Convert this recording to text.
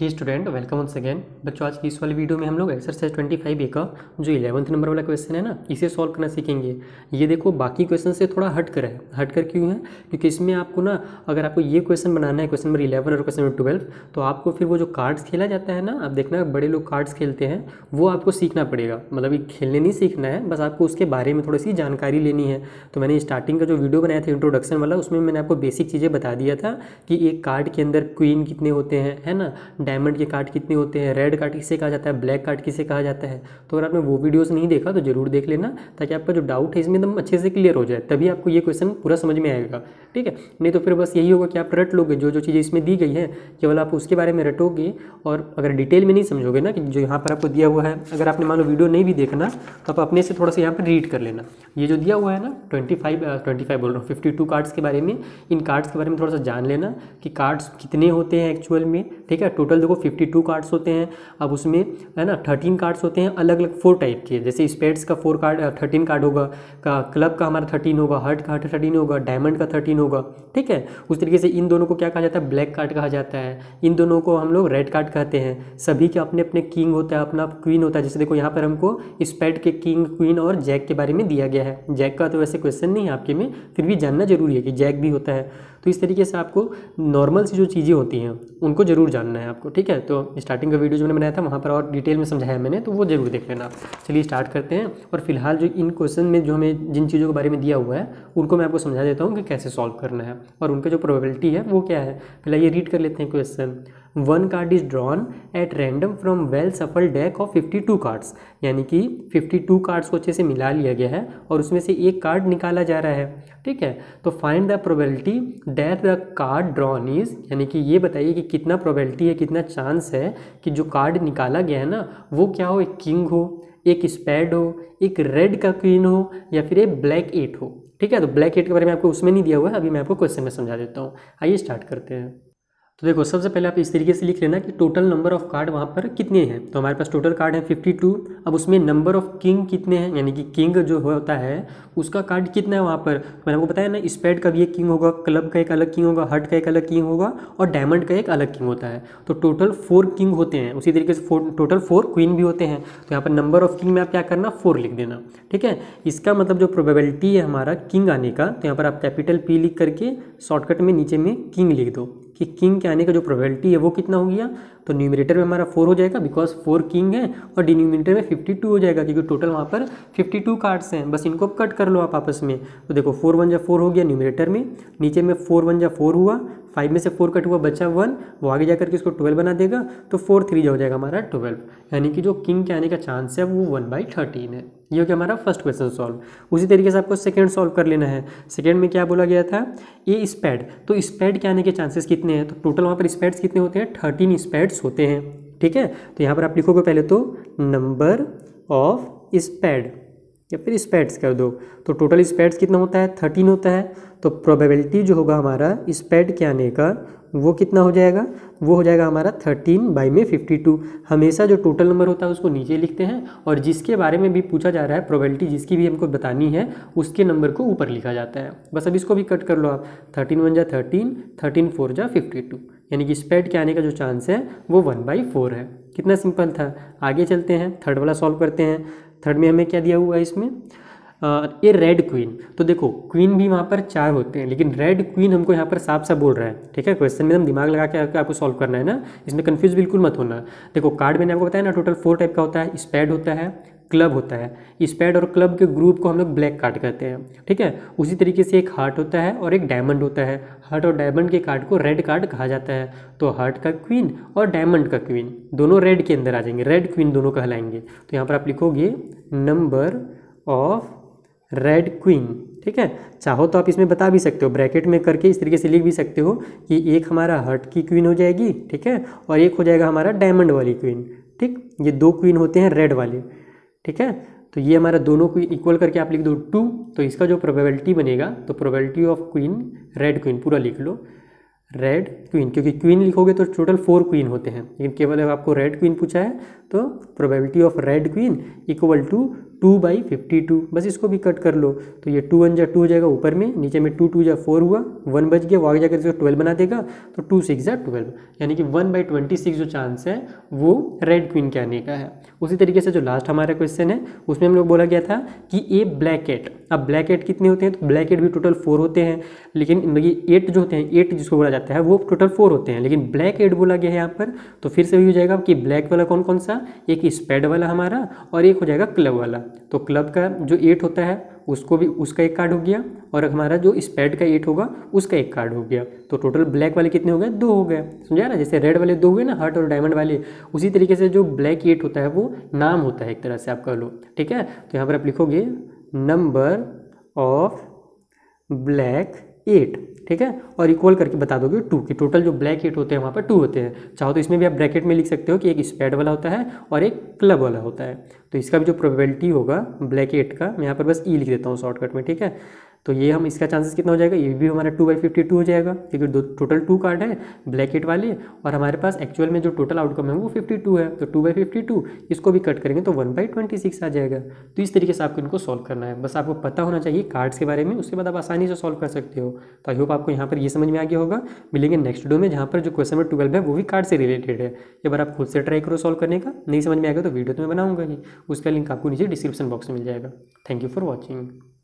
ही student welcome once again बच्चों आज की इस वाली वीडियो में हम लोग एक्सरसाइज ट्वेंटी फाइव ए का जो इलेवंथ नंबर वाला क्वेश्चन है ना इसे सॉल्व करना सीखेंगे ये देखो बाकी क्वेश्चन से थोड़ा हट कर है हट कर क्यों है क्योंकि इसमें आपको ना अगर आपको ये क्वेश्चन बनाना है क्वेश्चन नंबर इलेवन और क्वेश्चन नंबर ट्वेल्व तो आपको फिर वो जो कार्ड्स खेला जाता है ना आप देखना बड़े लोग कार्ड्स खेलते हैं वो आपको सीखना पड़ेगा मतलब ये खेलने नहीं सीखना है बस आपको उसके बारे में थोड़ी सी जानकारी लेनी है तो मैंने स्टार्टिंग का जो वीडियो बनाया था इंट्रोडक्शन वाला उसमें मैंने आपको बेसिक चीज़ें बता दिया था कि एक कार्ड के अंदर क्वीन कितने होते हैं है ना डायमंड के कार्ड कितने होते हैं रेड कार्ड किसे कहा जाता है ब्लैक कार्ड किसे कहा जाता है तो अगर आपने वो वीडियोस नहीं देखा तो जरूर देख लेना ताकि आपका जो डाउट है इसमें एकदम अच्छे से क्लियर हो जाए तभी आपको ये क्वेश्चन पूरा समझ में आएगा ठीक है नहीं तो फिर बस यही होगा कि आप रट लोगे जो जो चीज़ें इसमें दी गई हैं केवल आप उसके बारे में रटोगे और अगर डिटेल में नहीं समझोगे ना कि जो यहाँ पर आपको दिया हुआ है अगर आपने मान लो वीडियो नहीं भी देखना तो आप अपने से थोड़ा सा यहाँ पर रीड कर लेना ये जो दिया हुआ है ना ट्वेंटी फाइव ट्वेंटी फाइव बोल रहा हूँ फिफ्टी टू कार्ड्स के बारे में इन कार्ड्स के बारे में थोड़ा सा जान लेना कि कार्ड्स कितने होते हैं एक्चुअल में ठीक है टोटल टोटल देखो 52 कार्ड्स होते हैं अब उसमें है ना 13 कार्ड्स होते हैं अलग अलग फोर टाइप के जैसे स्पेड्स का फोर कार्ड थर्टीन कार्ड होगा का क्लब का हमारा थर्टीन होगा हर्ट का थर्टीन होगा डायमंड का थर्टीन होगा ठीक है उस तरीके से इन दोनों को क्या कहा जाता है ब्लैक कार्ड कहा जाता है इन दोनों को हम लोग रेड कार्ड कहते हैं सभी के अपने अपने किंग होता है अपना क्वीन होता है जैसे देखो यहाँ पर हमको स्पेड के किंग क्वीन और जैक के बारे में दिया गया है जैक का तो वैसे क्वेश्चन नहीं है आपके में फिर भी जानना जरूरी है कि जैक भी होता है तो इस तरीके से आपको नॉर्मल सी जो चीज़ें होती हैं उनको ज़रूर जानना है आपको ठीक है तो स्टार्टिंग का वीडियो जो मैंने बनाया था वहाँ पर और डिटेल में समझाया मैंने तो वो ज़रूर देख लेना चलिए स्टार्ट करते हैं और फिलहाल जो इन क्वेश्चन में जो हमें जिन चीज़ों के बारे में दिया हुआ है उनको मैं आपको समझा देता हूँ कि कैसे सॉल्व करना है और उनका जो प्रोबेबिलिटी है वो क्या है पहले ये रीड कर लेते हैं question one card is drawn at random from well shuffled deck of 52 cards यानी कि 52 कार्ड्स को अच्छे से मिला लिया गया है और उसमें से एक कार्ड निकाला जा रहा है ठीक है तो find the probability that the card drawn is यानी कि ये बताइए कि कितना प्रोबेबिलिटी है कितना चांस है कि जो कार्ड निकाला गया है ना वो क्या हो एक किंग हो एक स्पैड हो एक रेड का क्वीन हो या फिर एक ब्लैक एट हो ठीक है तो ब्लैक एट के बारे में आपको उसमें नहीं दिया हुआ है अभी मैं आपको क्वेश्चन में समझा देता हूँ आइए स्टार्ट करते हैं तो देखो सबसे पहले आप इस तरीके से लिख लेना कि टोटल नंबर ऑफ कार्ड वहाँ पर कितने हैं तो हमारे पास टोटल कार्ड है 52 अब उसमें नंबर ऑफ किंग कितने हैं यानी कि किंग जो होता है उसका कार्ड कितना है वहाँ पर तो मैंने आपको बताया ना स्पेड का भी एक किंग होगा क्लब का एक अलग किंग होगा हट का एक अलग किंग होगा और डायमंड का एक अलग किंग होता है तो टोटल फोर किंग होते हैं उसी तरीके से फोर टोटल फोर क्वीन भी होते हैं तो यहाँ पर नंबर ऑफ किंग में आप क्या करना फोर लिख देना ठीक है इसका मतलब जो प्रोबेबिलिटी है हमारा किंग आने का तो यहाँ पर आप कैपिटल पी लिख करके शॉर्टकट में नीचे में किंग लिख दो कि किंग के आने का जो प्रोबेबिलिटी है वो कितना हो गया तो न्यूमिनेटर में हमारा फोर हो जाएगा बिकॉज फोर किंग है और डिनोमिनेटर में फिफ्टी टू हो जाएगा क्योंकि टोटल वहाँ पर फिफ्टी टू कार्ड्स हैं बस इनको कट कर लो आप आपस में तो देखो फोर वन जा फोर हो गया न्यूमिनेटर में नीचे में फोर वन जा फोर हुआ फाइव में से फोर कट हुआ बचा वन वो आगे जाकर के उसको ट्वेल्व बना देगा तो फोर थ्री जो हो जाएगा हमारा ट्वेल्व यानी कि जो किंग के आने का चांस है वो वन बाई थर्टीन है ये हो गया हमारा फर्स्ट क्वेश्चन सॉल्व उसी तरीके से आपको सेकेंड सॉल्व कर लेना है सेकेंड में क्या बोला गया था ये स्पैड तो स्पैड के आने के चांसेस कितने हैं तो टोटल वहाँ पर स्पैड्स कितने होते हैं थर्टीन स्पैड्स स्पैड्स होते हैं ठीक है तो यहाँ पर आप लिखोगे पहले तो नंबर ऑफ स्पैड या फिर स्पैड्स कर दो तो टोटल स्पैड्स कितना होता है थर्टीन होता है तो प्रोबेबिलिटी जो होगा हमारा स्पैड के आने का वो कितना हो जाएगा वो हो जाएगा हमारा थर्टीन बाई में फिफ्टी टू हमेशा जो टोटल नंबर होता है उसको नीचे लिखते हैं और जिसके बारे में भी पूछा जा रहा है प्रोबेबिलिटी जिसकी भी हमको बतानी है उसके नंबर को ऊपर लिखा जाता है बस अब इसको भी कट कर लो आप थर्टीन वन जा थर्टीन थर्टीन फोर जा फिफ्टी टू यानी कि स्पेड के आने का जो चांस है वो वन बाई फोर है कितना सिंपल था आगे चलते हैं थर्ड वाला सॉल्व करते हैं थर्ड में हमें क्या दिया हुआ है इसमें ये रेड क्वीन तो देखो क्वीन भी वहाँ पर चार होते हैं लेकिन रेड क्वीन हमको यहाँ पर साफ सा बोल रहा है ठीक है क्वेश्चन में हम दिमाग लगा के आपको सॉल्व करना है ना इसमें कन्फ्यूज बिल्कुल मत होना देखो कार्ड मैंने आपको बताया ना टोटल फोर टाइप का होता है स्पेड होता है क्लब होता है इस पैड और क्लब के ग्रुप को हम लोग ब्लैक कार्ड कहते हैं ठीक है उसी तरीके से एक हार्ट होता है और एक डायमंड होता है हार्ट और डायमंड के कार्ड को रेड कार्ड कहा जाता है तो हार्ट का क्वीन और डायमंड का क्वीन दोनों रेड के अंदर आ जाएंगे रेड क्वीन दोनों कहलाएंगे तो यहाँ पर आप लिखोगे नंबर ऑफ रेड क्वीन ठीक है चाहो तो आप इसमें बता भी सकते हो ब्रैकेट में करके इस तरीके से लिख भी सकते हो कि एक हमारा हर्ट की क्वीन हो जाएगी ठीक है और एक हो जाएगा हमारा डायमंड वाली क्वीन ठीक ये दो क्वीन होते हैं रेड वाले ठीक है तो ये हमारा दोनों को इक्वल करके आप लिख दो टू तो इसका जो प्रोबेबिलिटी बनेगा तो probability of queen red queen पूरा लिख लो रेड क्वीन क्योंकि क्वीन लिखोगे तो टोटल फोर क्वीन होते हैं लेकिन केवल अगर आपको रेड क्वीन पूछा है तो probability of red queen equal to two by fifty two बस इसको भी कट कर लो तो ये टू वन जा टू हो जाएगा ऊपर में नीचे में टू टू जा फोर हुआ वन बज गया वो आगे जाकर इसको ट्वेल्व बना देगा तो टू सिक्स जा ट्वेल्व यानी कि वन बाई ट्वेंटी सिक्स जो चांस है वो रेड क्वीन के आने का है उसी तरीके से जो लास्ट हमारा क्वेश्चन है उसमें हम लोग बोला गया था कि ए ब्लैक एट अब ब्लैक एट कितने होते हैं तो ब्लैक एट भी टोटल फोर होते हैं लेकिन ये एट जो होते हैं एट जिसको बोला जाता है वो टोटल फोर होते हैं लेकिन ब्लैक एट बोला गया है यहाँ पर तो फिर से भी हो जाएगा कि ब्लैक वाला कौन कौन सा वाला एक स्पैड वाला हमारा और एक हो जाएगा क्लब वाला तो क्लब का जो एट होता है उसको भी उसका एक कार्ड हो गया और हमारा जो स्पैड का एट होगा उसका एक कार्ड हो गया तो टोटल ब्लैक वाले कितने हो गए दो हो गए समझा ना जैसे रेड वाले दो हुए ना हार्ट और डायमंड वाले उसी तरीके से जो ब्लैक एट होता है वो नाम होता है एक तरह से आप कह लो ठीक है तो यहाँ पर आप लिखोगे नंबर ऑफ ब्लैक एट ठीक है और इक्वल करके बता दोगे टू कि टोटल जो ब्लैक एट होते हैं वहाँ पर टू होते हैं चाहो तो इसमें भी आप ब्रैकेट में लिख सकते हो कि एक स्पैड वाला होता है और एक क्लब वाला होता है तो इसका भी जो प्रोबेबिलिटी होगा ब्लैक एट का मैं यहाँ पर बस ई e लिख देता हूँ शॉर्टकट में ठीक है तो ये हम इसका चांसेस कितना हो जाएगा ये भी हमारा टू बाई फिफ्टी टू हो जाएगा क्योंकि दो टोटल टू कार्ड है ब्लैक हिट वाले और हमारे पास एक्चुअल में जो टोटल आउटकम है वो फिफ्टी टू है तो टू बाई फिफ्टी टू इसको भी कट करेंगे तो वन बाई ट्वेंटी सिक्स आ जाएगा तो इस तरीके से आपको इनको सॉल्व करना है बस आपको पता होना चाहिए कार्ड्स के बारे में उसके बाद आप आसानी से सॉल्व कर सकते हो तो आई होप आपको यहाँ पर ये समझ में आ गया होगा मिलेंगे नेक्स्ट डो में जहाँ पर जो क्वेश्चन नंबर ट्वेल्व है वो भी कार्ड से रिलेटेड है एक बार आप खुद से ट्राई करो सॉल्व करने का नहीं समझ में आएगा तो वीडियो तो मैं बनाऊंगा ही उसका लिंक आपको नीचे डिस्क्रिप्शन बॉक्स में मिल जाएगा थैंक यू फॉर वॉचिंग